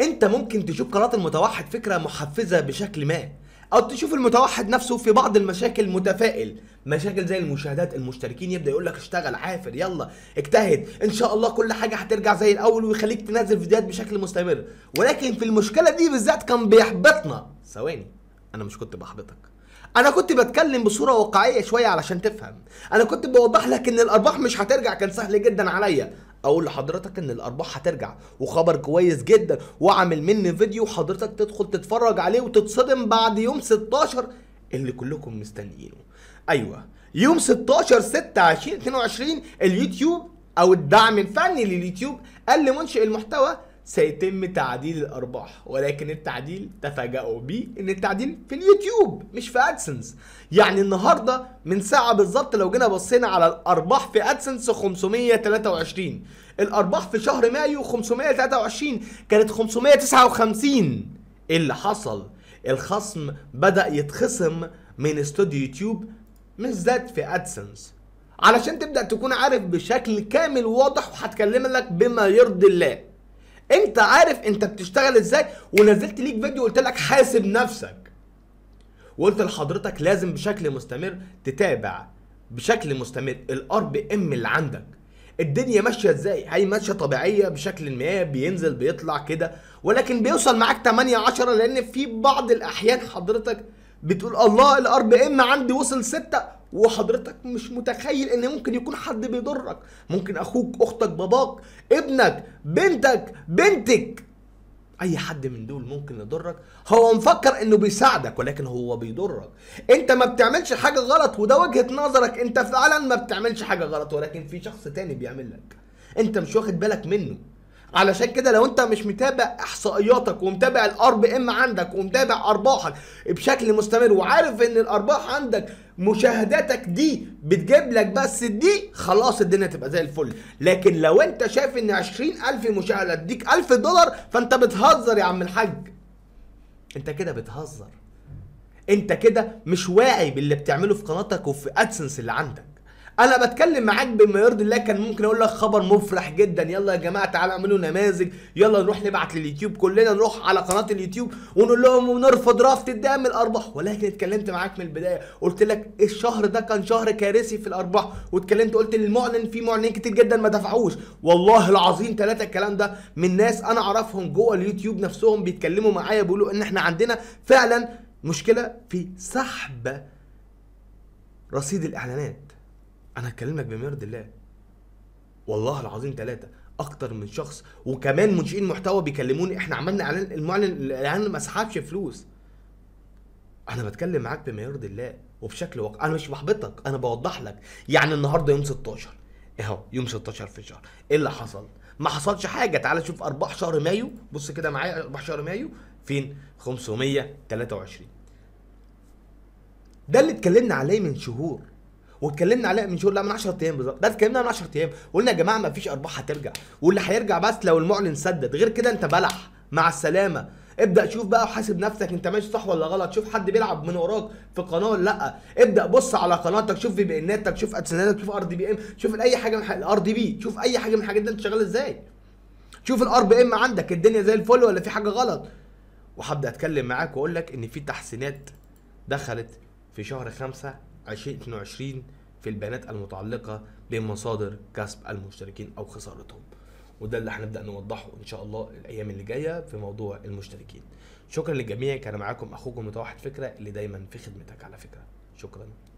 انت ممكن تشوف قناه المتوحد فكره محفزه بشكل ما او تشوف المتوحد نفسه في بعض المشاكل متفائل مشاكل زي المشاهدات المشتركين يبدا يقول لك اشتغل عافر يلا اجتهد ان شاء الله كل حاجه هترجع زي الاول ويخليك تنزل فيديوهات بشكل مستمر ولكن في المشكله دي بالذات كان بيحبطنا ثواني انا مش كنت بحبطك انا كنت بتكلم بصوره واقعيه شويه علشان تفهم انا كنت بوضح لك ان الارباح مش هترجع كان سهل جدا عليا اقول لحضرتك ان الارباح هترجع وخبر كويس جدا واعمل مني فيديو حضرتك تدخل تتفرج عليه وتتصدم بعد يوم 16 اللي كلكم مستنيينه ايوه يوم 16 6 2022 اليوتيوب او الدعم الفني لليوتيوب قال لمنشئ المحتوى سيتم تعديل الارباح ولكن التعديل تفاجئوا بيه ان التعديل في اليوتيوب مش في ادسنس يعني النهارده من ساعه بالظبط لو جينا بصينا على الارباح في ادسنس 523 الارباح في شهر مايو 523 كانت 559 ايه اللي حصل الخصم بدا يتخصم من استوديو يوتيوب مش ذات في ادسنس علشان تبدا تكون عارف بشكل كامل واضح وهتكلم لك بما يرضي الله انت عارف انت بتشتغل ازاي ونزلت ليك فيديو قلت لك حاسب نفسك وقلت لحضرتك لازم بشكل مستمر تتابع بشكل مستمر الار بي ام اللي عندك الدنيا ماشيه ازاي هي ماشيه طبيعيه بشكل ما بينزل بيطلع كده ولكن بيوصل معاك 8 10 لان في بعض الاحيان حضرتك بتقول الله الار بي ام عندي وصل 6 وحضرتك مش متخيل ان ممكن يكون حد بيضرك ممكن اخوك اختك باباك ابنك بنتك بنتك اي حد من دول ممكن يضرك هو مفكر انه بيساعدك ولكن هو بيضرك انت ما بتعملش حاجه غلط وده وجهه نظرك انت فعلا ما بتعملش حاجه غلط ولكن في شخص تاني بيعمل لك انت مش واخد بالك منه علشان كده لو انت مش متابع احصائياتك ومتابع الار بي ام عندك ومتابع ارباحك بشكل مستمر وعارف ان الارباح عندك مشاهداتك دي بتجيب لك بس دي خلاص الدنيا تبقى زي الفل لكن لو انت شايف ان 20000 مشاهده تديك 1000 دولار فانت بتهزر يا عم الحاج انت كده بتهزر انت كده مش واعي باللي بتعمله في قناتك وفي ادسنس اللي عندك انا بتكلم معاك بما يرضي الله كان ممكن اقول لك خبر مفرح جدا يلا يا جماعه تعالوا اعملوا نماذج يلا نروح نبعت لليوتيوب كلنا نروح على قناه اليوتيوب ونقول لهم ونرفض رفض الدعم الارباح ولكن اتكلمت معاك من البدايه قلت لك الشهر ده كان شهر كارثي في الارباح واتكلمت قلت للمعلن في معلنين كتير جدا ما دفعوش والله العظيم ثلاثه الكلام ده من ناس انا اعرفهم جوه اليوتيوب نفسهم بيتكلموا معايا بيقولوا ان احنا عندنا فعلا مشكله في سحب رصيد الاعلانات انا هكلمك بما يرضي الله والله العظيم ثلاثه اكتر من شخص وكمان منشئين محتوى بيكلموني احنا عملنا اعلان المعلن الاعلان ما سحبش فلوس انا بتكلم معاك بما يرضي الله وبشكل واقع انا مش بحبطك انا بوضح لك يعني النهارده يوم 16 اهو يوم 16 في الشهر ايه اللي حصل ما حصلش حاجه تعال شوف ارباح شهر مايو بص كده معايا ارباح شهر مايو فين 523 ده اللي اتكلمنا عليه من شهور واتكلمنا عليها من شهور لا من 10 ايام بالظبط ده اتكلمنا من 10 ايام قلنا يا جماعه ما فيش ارباح هترجع واللي هيرجع بس لو المعلن سدد غير كده انت بلح مع السلامه ابدا شوف بقى وحاسب نفسك انت ماشي صح ولا غلط شوف حد بيلعب من وراك في قناه ولا لا ابدا بص على قناتك شوف في اناتك شوف ادسناتك شوف ار دي بي ام شوف اي حاجه من الار دي بي شوف اي حاجه من الحاجات دي انت شغال ازاي شوف الار بي ام عندك الدنيا زي الفل ولا في حاجه غلط وهبدا اتكلم معاك واقول لك ان في تحسينات دخلت في شهر خمسة 2022 في البيانات المتعلقة بمصادر كسب المشتركين أو خسارتهم وده اللي هنبدا نوضحه ان شاء الله الايام اللي جايه في موضوع المشتركين شكرا للجميع كان معاكم اخوكم متوحد فكره اللي دايما في خدمتك على فكره شكرا